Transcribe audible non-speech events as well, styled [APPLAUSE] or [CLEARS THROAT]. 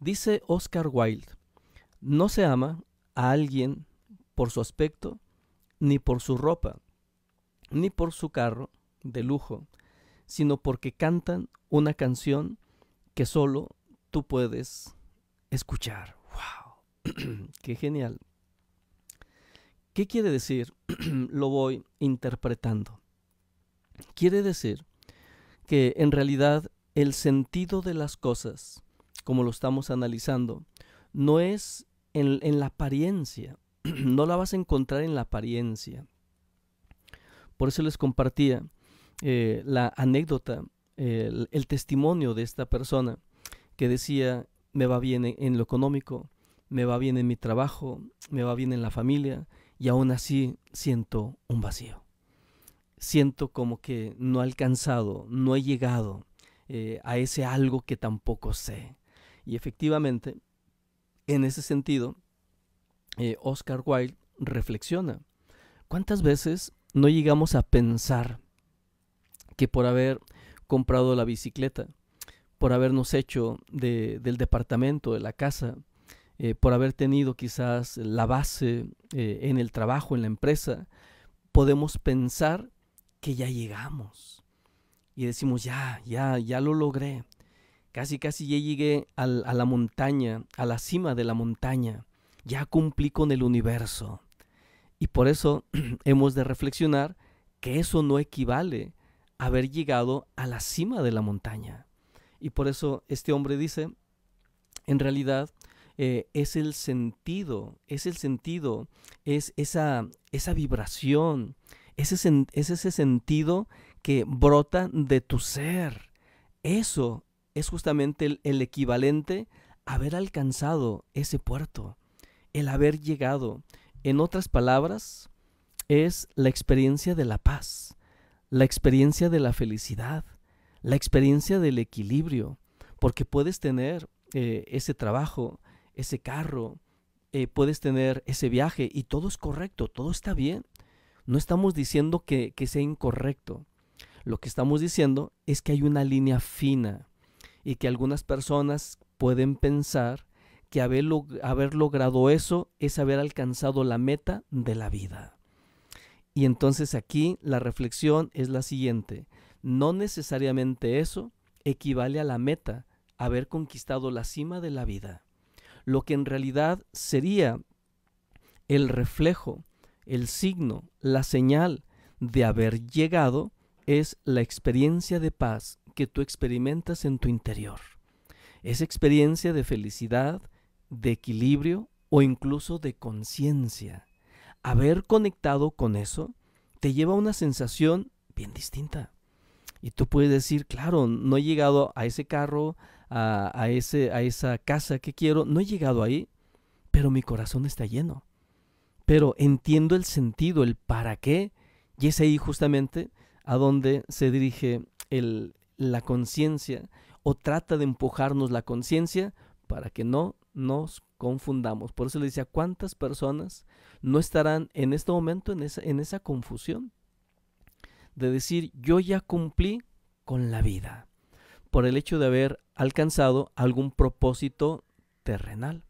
Dice Oscar Wilde, no se ama a alguien por su aspecto, ni por su ropa, ni por su carro de lujo, sino porque cantan una canción que solo tú puedes escuchar. ¡Wow! [CLEARS THROAT] ¡Qué genial! ¿Qué quiere decir? [CLEARS THROAT] Lo voy interpretando. Quiere decir que en realidad el sentido de las cosas como lo estamos analizando, no es en, la apariencia, [CLEARS THROAT] no la vas a encontrar en la apariencia. Por eso les compartía eh, la anécdota, el, testimonio de esta persona que decía, me va bien en, lo económico, me va bien en mi trabajo, me va bien en la familia, y aún así siento un vacío. Siento como que no he alcanzado, no he llegado eh, a ese algo que tampoco sé. Y efectivamente, en ese sentido, eh, Oscar Wilde reflexiona. ¿Cuántas veces no llegamos a pensar que por haber comprado la bicicleta, por habernos hecho del departamento, de la casa, eh, por haber tenido quizás la base eh, en el trabajo, en la empresa, podemos pensar que ya llegamos y decimos, ya, ya, ya lo logré, Casi, casi ya llegué a la montaña, a la cima de la montaña. Ya cumplí con el universo. Y por eso [CLEARS THROAT] hemos de reflexionar que eso no equivale a haber llegado a la cima de la montaña. Y por eso este hombre dice, en realidad eh, es el sentido, es el sentido, es esa, esa vibración, ese, es ese sentido que brota de tu ser. Eso es justamente el, equivalente a haber alcanzado ese puerto, el haber llegado. En otras palabras, es la experiencia de la paz, la experiencia de la felicidad, la experiencia del equilibrio, porque puedes tener eh, ese trabajo, ese carro, eh, puedes tener ese viaje y todo es correcto, todo está bien. No estamos diciendo que sea incorrecto. Lo que estamos diciendo es que hay una línea fina y que algunas personas pueden pensar que haber, haber logrado eso es haber alcanzado la meta de la vida. Y entonces aquí la reflexión es la siguiente. No necesariamente eso equivale a la meta, haber conquistado la cima de la vida. Lo que en realidad sería el reflejo, el signo, la señal de haber llegado es la experiencia de paz, que tú experimentas en tu interior. esa experiencia de felicidad, de equilibrio o incluso de conciencia. Haber conectado con eso te lleva a una sensación bien distinta. Y tú puedes decir, claro, no he llegado a ese carro, a, ese, a esa casa que quiero, no he llegado ahí, pero mi corazón está lleno. Pero entiendo el sentido, el para qué, y es ahí justamente a donde se dirige el, la conciencia o trata de empujarnos la conciencia para que no nos confundamos. Por eso le decía, ¿cuántas personas no estarán en este momento en esa, en esa confusión? De decir, yo ya cumplí con la vida por el hecho de haber alcanzado algún propósito terrenal.